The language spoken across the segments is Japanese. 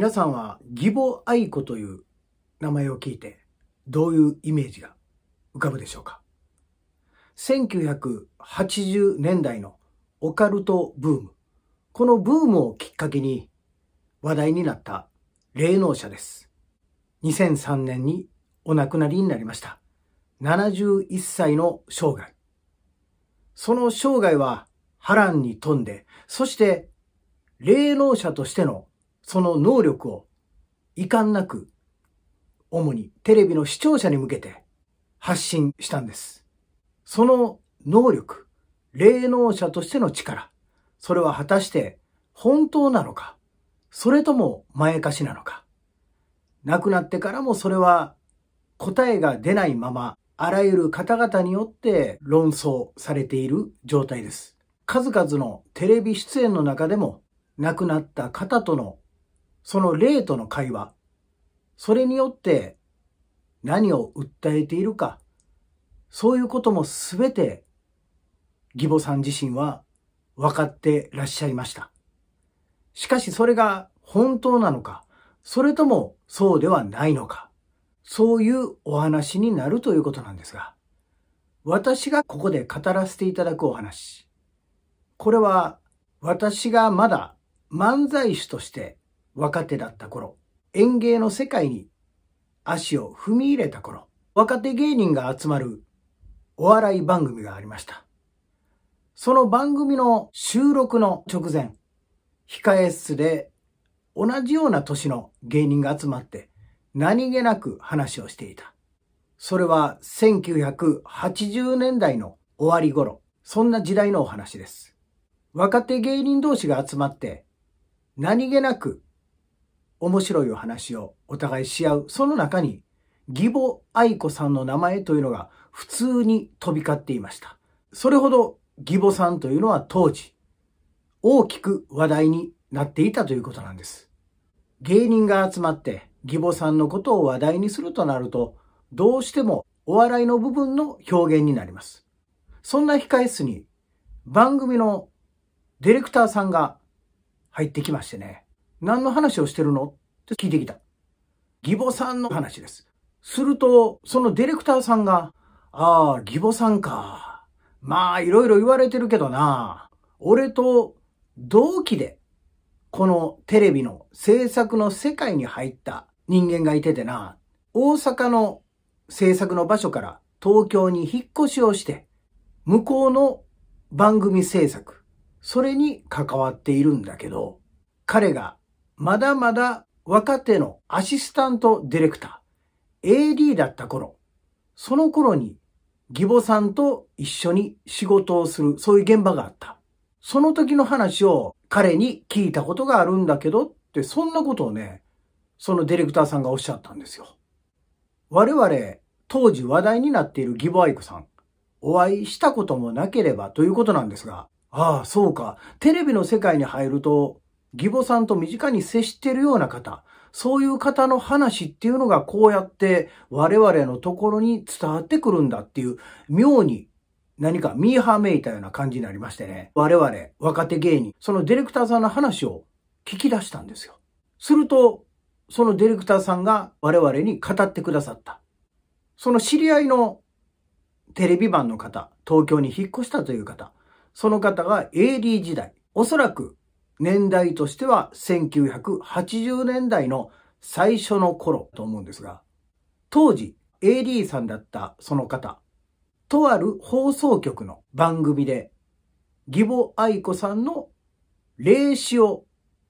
皆さんは義母愛子という名前を聞いてどういうイメージが浮かぶでしょうか1980年代のオカルトブームこのブームをきっかけに話題になった霊能者です2003年にお亡くなりになりました71歳の生涯その生涯は波乱に富んでそして霊能者としてのその能力を遺憾なく、主にテレビの視聴者に向けて発信したんです。その能力、霊能者としての力、それは果たして本当なのか、それとも前かしなのか。亡くなってからもそれは答えが出ないまま、あらゆる方々によって論争されている状態です。数々のテレビ出演の中でも亡くなった方とのその霊との会話、それによって何を訴えているか、そういうこともすべて義母さん自身は分かってらっしゃいました。しかしそれが本当なのか、それともそうではないのか、そういうお話になるということなんですが、私がここで語らせていただくお話。これは私がまだ漫才師として若手だった頃、演芸の世界に足を踏み入れた頃、若手芸人が集まるお笑い番組がありました。その番組の収録の直前、控え室で同じような年の芸人が集まって何気なく話をしていた。それは1980年代の終わり頃、そんな時代のお話です。若手芸人同士が集まって何気なく面白いお話をお互いし合う、その中に、義母愛子さんの名前というのが普通に飛び交っていました。それほど義母さんというのは当時、大きく話題になっていたということなんです。芸人が集まって義母さんのことを話題にするとなると、どうしてもお笑いの部分の表現になります。そんな控え室に番組のディレクターさんが入ってきましてね。何の話をしてるのって聞いてきた。義母さんの話です。すると、そのディレクターさんが、ああ、義母さんか。まあ、いろいろ言われてるけどな。俺と同期で、このテレビの制作の世界に入った人間がいててな。大阪の制作の場所から東京に引っ越しをして、向こうの番組制作、それに関わっているんだけど、彼がまだまだ若手のアシスタントディレクター、AD だった頃、その頃に義母さんと一緒に仕事をする、そういう現場があった。その時の話を彼に聞いたことがあるんだけどって、そんなことをね、そのディレクターさんがおっしゃったんですよ。我々、当時話題になっている義母愛子さん、お会いしたこともなければということなんですが、ああ、そうか。テレビの世界に入ると、義母さんと身近に接しているような方、そういう方の話っていうのがこうやって我々のところに伝わってくるんだっていう妙に何かミーハーめいたような感じになりましてね、我々若手芸人、そのディレクターさんの話を聞き出したんですよ。すると、そのディレクターさんが我々に語ってくださった。その知り合いのテレビ版の方、東京に引っ越したという方、その方が AD 時代、おそらく年代としては1980年代の最初の頃と思うんですが、当時 AD さんだったその方、とある放送局の番組で、義母愛子さんの霊視を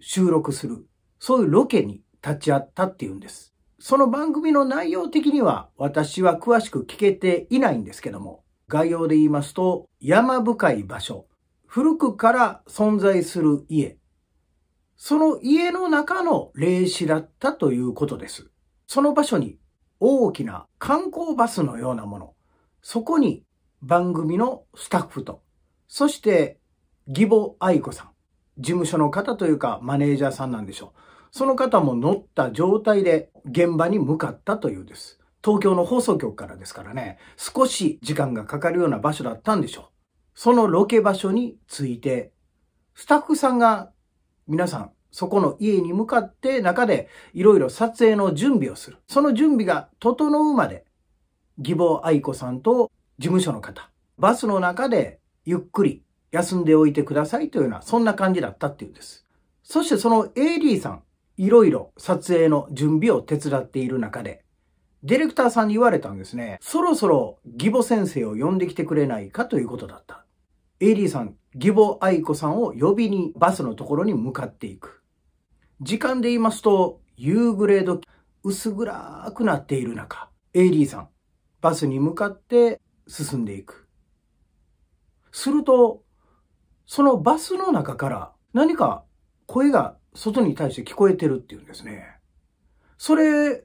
収録する、そういうロケに立ち会ったっていうんです。その番組の内容的には私は詳しく聞けていないんですけども、概要で言いますと、山深い場所、古くから存在する家。その家の中の霊視だったということです。その場所に大きな観光バスのようなもの。そこに番組のスタッフと、そして義母愛子さん。事務所の方というかマネージャーさんなんでしょう。その方も乗った状態で現場に向かったというです。東京の放送局からですからね、少し時間がかかるような場所だったんでしょう。そのロケ場所に着いて、スタッフさんが皆さん、そこの家に向かって中でいろいろ撮影の準備をする。その準備が整うまで、義母愛子さんと事務所の方、バスの中でゆっくり休んでおいてくださいというような、そんな感じだったっていうんです。そしてその AD さん、いろいろ撮影の準備を手伝っている中で、ディレクターさんに言われたんですね。そろそろ義母先生を呼んできてくれないかということだった。エリーさん、義母愛子さんを呼びにバスのところに向かっていく。時間で言いますと、夕暮れ時、薄暗くなっている中、エリーさん、バスに向かって進んでいく。すると、そのバスの中から何か声が外に対して聞こえてるっていうんですね。それ、エ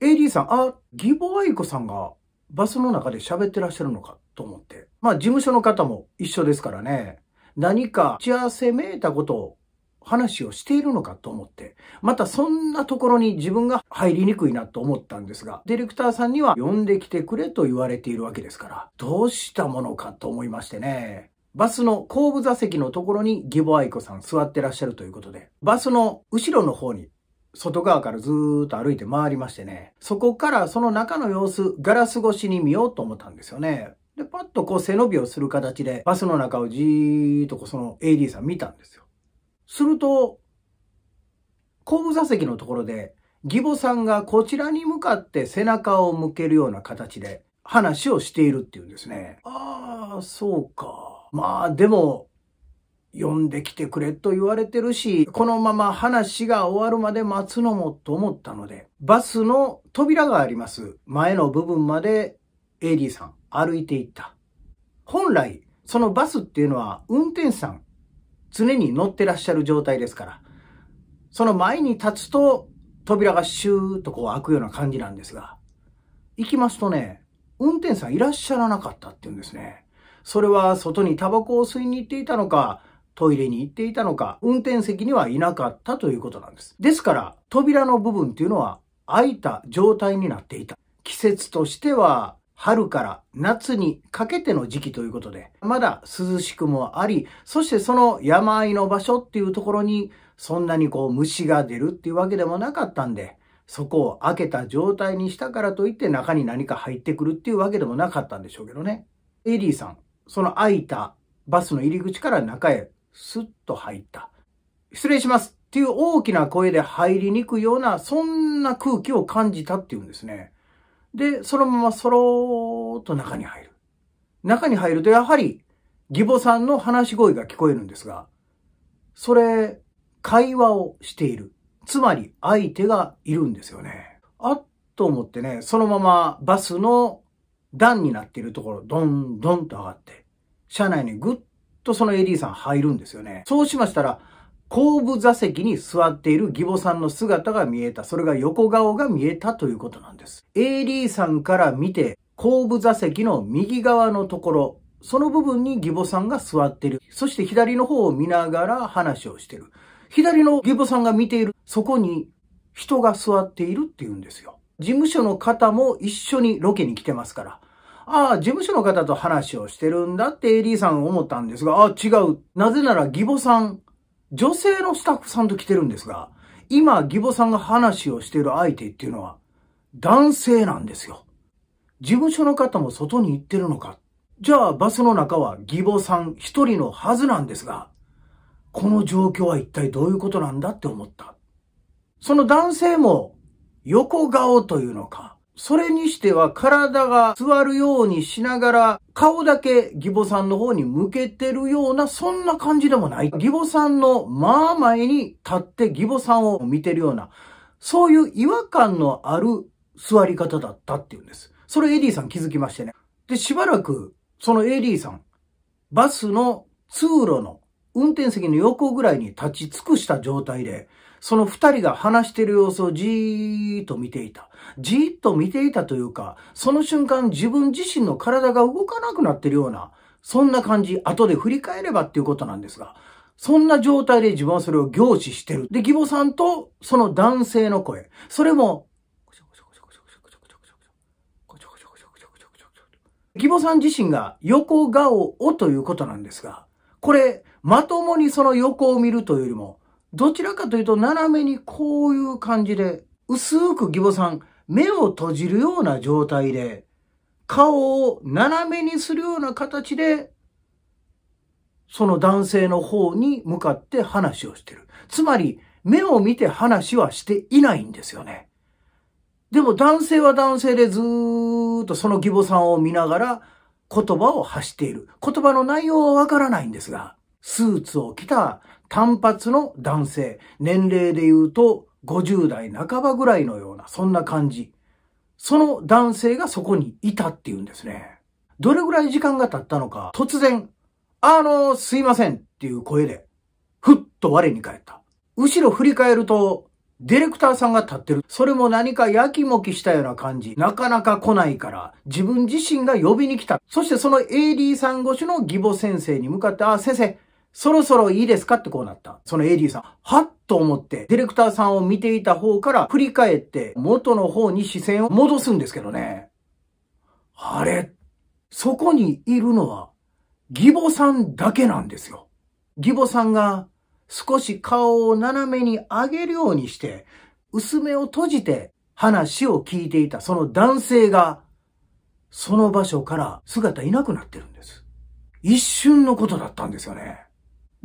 d リーさん、あ、義母愛子さんがバスの中で喋ってらっしゃるのかと思って。まあ、事務所の方も一緒ですからね、何か打ち合わせめいたことを話をしているのかと思って、またそんなところに自分が入りにくいなと思ったんですが、ディレクターさんには呼んできてくれと言われているわけですから、どうしたものかと思いましてね。バスの後部座席のところに義母愛子さん座ってらっしゃるということで、バスの後ろの方に外側からずーっと歩いて回りましてね、そこからその中の様子、ガラス越しに見ようと思ったんですよね。で、パッとこう背伸びをする形で、バスの中をじーっとこうその AD さん見たんですよ。すると、後部座席のところで、義母さんがこちらに向かって背中を向けるような形で話をしているっていうんですね。ああ、そうか。まあでも、呼んできてくれと言われてるし、このまま話が終わるまで待つのもと思ったので、バスの扉があります。前の部分まで AD さん歩いていった。本来、そのバスっていうのは運転手さん、常に乗ってらっしゃる状態ですから、その前に立つと扉がシューッとこう開くような感じなんですが、行きますとね、運転手さんいらっしゃらなかったっていうんですね。それは外にタバコを吸いに行っていたのか、トイレに行っていたのか、運転席にはいなかったということなんです。ですから、扉の部分っていうのは開いた状態になっていた。季節としては春から夏にかけての時期ということで、まだ涼しくもあり、そしてその山あいの場所っていうところに、そんなにこう虫が出るっていうわけでもなかったんで、そこを開けた状態にしたからといって中に何か入ってくるっていうわけでもなかったんでしょうけどね。エリーさん、その開いたバスの入り口から中へスッと入った。失礼しますっていう大きな声で入りにくいような、そんな空気を感じたっていうんですね。で、そのままそろーっと中に入る。中に入るとやはり、義母さんの話し声が聞こえるんですが、それ、会話をしている。つまり相手がいるんですよね。あっと思ってね、そのままバスの段になっているところ、どんどんと上がって、車内にぐっとその AD さん入るんですよね。そうしましたら、後部座席に座っている義母さんの姿が見えた。それが横顔が見えたということなんです。AD さんから見て、後部座席の右側のところ、その部分に義母さんが座っている。そして左の方を見ながら話をしている。左の義母さんが見ている、そこに人が座っているって言うんですよ。事務所の方も一緒にロケに来てますから。ああ、事務所の方と話をしてるんだって AD さん思ったんですが、ああ、違う。なぜなら義母さん女性のスタッフさんと来てるんですが、今、義母さんが話をしている相手っていうのは、男性なんですよ。事務所の方も外に行ってるのか。じゃあ、バスの中は義母さん一人のはずなんですが、この状況は一体どういうことなんだって思った。その男性も、横顔というのか、それにしては体が座るようにしながら顔だけ義母さんの方に向けてるようなそんな感じでもない。義母さんの真前に立って義母さんを見てるようなそういう違和感のある座り方だったっていうんです。それエディさん気づきましてね。で、しばらくそのエディさんバスの通路の運転席の横ぐらいに立ち尽くした状態でその二人が話している様子をじーっと見ていた。じーっと見ていたというか、その瞬間自分自身の体が動かなくなってるような、そんな感じ、後で振り返ればっていうことなんですが、そんな状態で自分はそれを凝視してる。で、義母さんとその男性の声。それも、義母さん自身が横顔をということなんですが、これ、まともにその横を見るというよりも、どちらかというと斜めにこういう感じで、薄く義母さん、目を閉じるような状態で、顔を斜めにするような形で、その男性の方に向かって話をしてる。つまり、目を見て話はしていないんですよね。でも男性は男性でずーっとその義母さんを見ながら言葉を発している。言葉の内容はわからないんですが、スーツを着た単発の男性。年齢で言うと50代半ばぐらいのような、そんな感じ。その男性がそこにいたっていうんですね。どれぐらい時間が経ったのか、突然、あのすいませんっていう声で、ふっと我に返った。後ろ振り返ると、ディレクターさんが立ってる。それも何かやきもきしたような感じ。なかなか来ないから、自分自身が呼びに来た。そしてその AD さん越しの義母先生に向かって、あ、先生、そろそろいいですかってこうなった。その AD さん、はっと思って、ディレクターさんを見ていた方から振り返って、元の方に視線を戻すんですけどね。あれ、そこにいるのは、義母さんだけなんですよ。義母さんが少し顔を斜めに上げるようにして、薄目を閉じて話を聞いていたその男性が、その場所から姿いなくなってるんです。一瞬のことだったんですよね。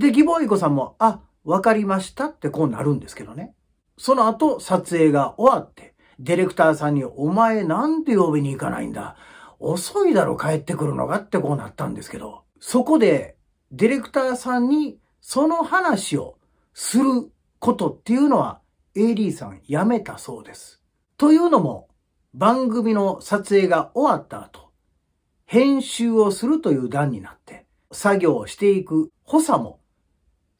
で、ボー英子さんも、あ、わかりましたってこうなるんですけどね。その後、撮影が終わって、ディレクターさんに、お前なんて呼びに行かないんだ遅いだろ帰ってくるのがってこうなったんですけど、そこで、ディレクターさんに、その話をすることっていうのは、AD さんやめたそうです。というのも、番組の撮影が終わった後、編集をするという段になって、作業をしていく補佐も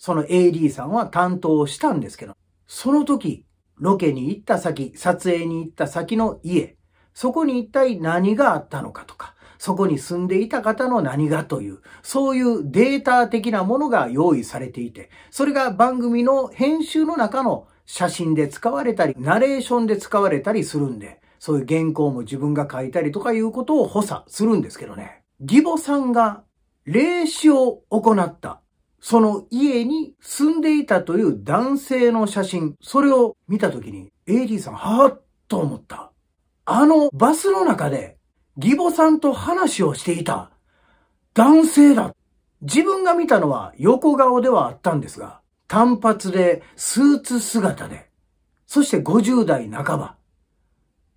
その AD さんは担当したんですけど、その時、ロケに行った先、撮影に行った先の家、そこに一体何があったのかとか、そこに住んでいた方の何がという、そういうデータ的なものが用意されていて、それが番組の編集の中の写真で使われたり、ナレーションで使われたりするんで、そういう原稿も自分が書いたりとかいうことを補佐するんですけどね。義母さんが霊視を行ったその家に住んでいたという男性の写真、それを見たときに、AD さん、はぁっと思った。あのバスの中で、義母さんと話をしていた男性だ。自分が見たのは横顔ではあったんですが、単発でスーツ姿で、そして50代半ば。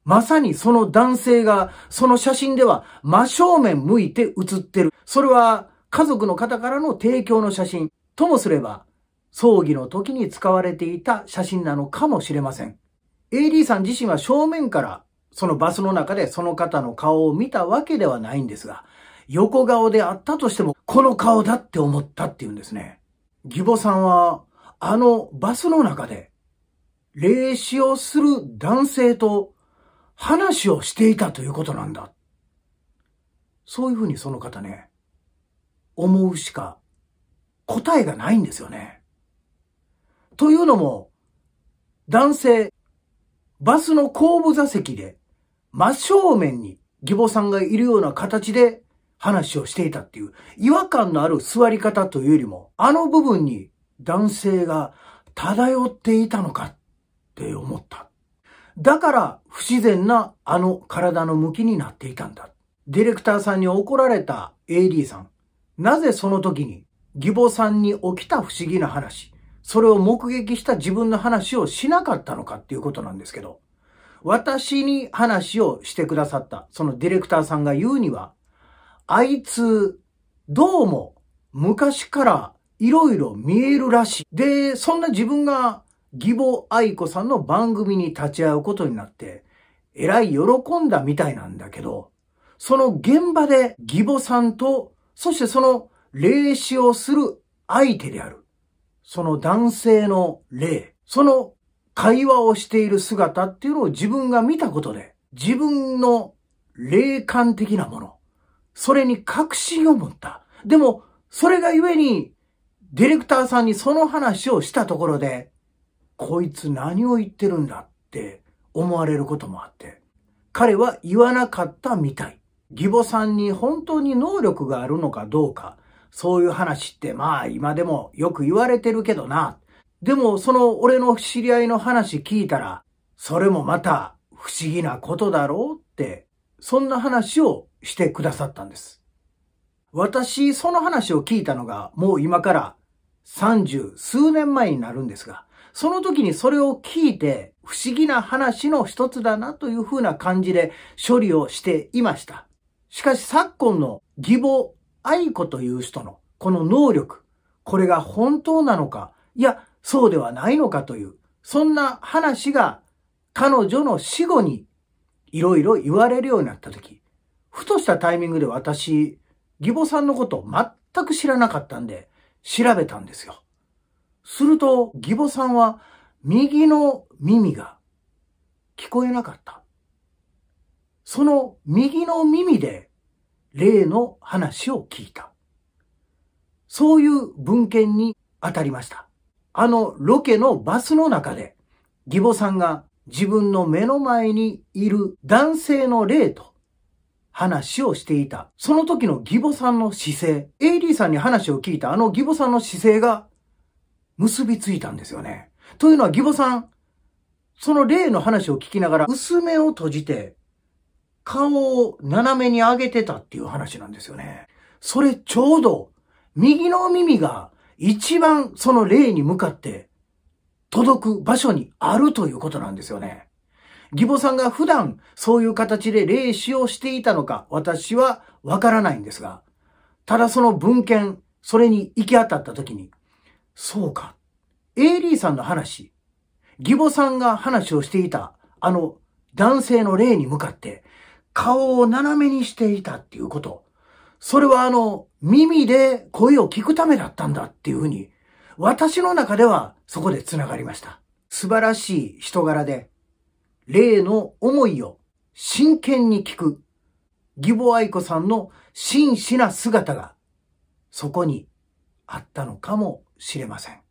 まさにその男性がその写真では真正面向いて写ってる。それは家族の方からの提供の写真ともすれば、葬儀の時に使われていた写真なのかもしれません。AD さん自身は正面からそのバスの中でその方の顔を見たわけではないんですが、横顔であったとしても、この顔だって思ったっていうんですね。義母さんは、あのバスの中で、霊視をする男性と話をしていたということなんだ。そういうふうにその方ね、思うしか答えがないんですよね。というのも、男性、バスの後部座席で真正面に義母さんがいるような形で話をしていたっていう違和感のある座り方というよりも、あの部分に男性が漂っていたのかって思った。だから不自然なあの体の向きになっていたんだ。ディレクターさんに怒られた AD さん。なぜその時に義母さんに起きた不思議な話、それを目撃した自分の話をしなかったのかっていうことなんですけど、私に話をしてくださった、そのディレクターさんが言うには、あいつ、どうも、昔から色々見えるらしい。で、そんな自分が義母愛子さんの番組に立ち会うことになって、えらい喜んだみたいなんだけど、その現場で義母さんとそしてその霊視をする相手である。その男性の霊。その会話をしている姿っていうのを自分が見たことで、自分の霊感的なもの。それに確信を持った。でも、それがゆえに、ディレクターさんにその話をしたところで、こいつ何を言ってるんだって思われることもあって、彼は言わなかったみたい。義母さんに本当に能力があるのかどうか、そういう話ってまあ今でもよく言われてるけどな。でもその俺の知り合いの話聞いたら、それもまた不思議なことだろうって、そんな話をしてくださったんです。私、その話を聞いたのがもう今から三十数年前になるんですが、その時にそれを聞いて不思議な話の一つだなというふうな感じで処理をしていました。しかし昨今の義母、愛子という人のこの能力、これが本当なのか、いや、そうではないのかという、そんな話が彼女の死後にいろいろ言われるようになった時、ふとしたタイミングで私、義母さんのことを全く知らなかったんで、調べたんですよ。すると、義母さんは右の耳が聞こえなかった。その右の耳で例の話を聞いた。そういう文献に当たりました。あのロケのバスの中で、義母さんが自分の目の前にいる男性の霊と話をしていた。その時の義母さんの姿勢、ad さんに話を聞いたあの義母さんの姿勢が結びついたんですよね。というのは義母さん、その霊の話を聞きながら薄目を閉じて顔を斜めに上げてたっていう話なんですよね。それちょうど、右の耳が一番その霊に向かって届く場所にあるということなんですよね。義母さんが普段そういう形で霊視をしていたのか私はわからないんですが、ただその文献、それに行き当たった時に、そうか、エイリーさんの話、義母さんが話をしていたあの男性の霊に向かって顔を斜めにしていたっていうこと。それはあの、耳で声を聞くためだったんだっていうふうに、私の中ではそこで繋がりました。素晴らしい人柄で、霊の思いを真剣に聞く、義母愛子さんの真摯な姿が、そこにあったのかもしれません。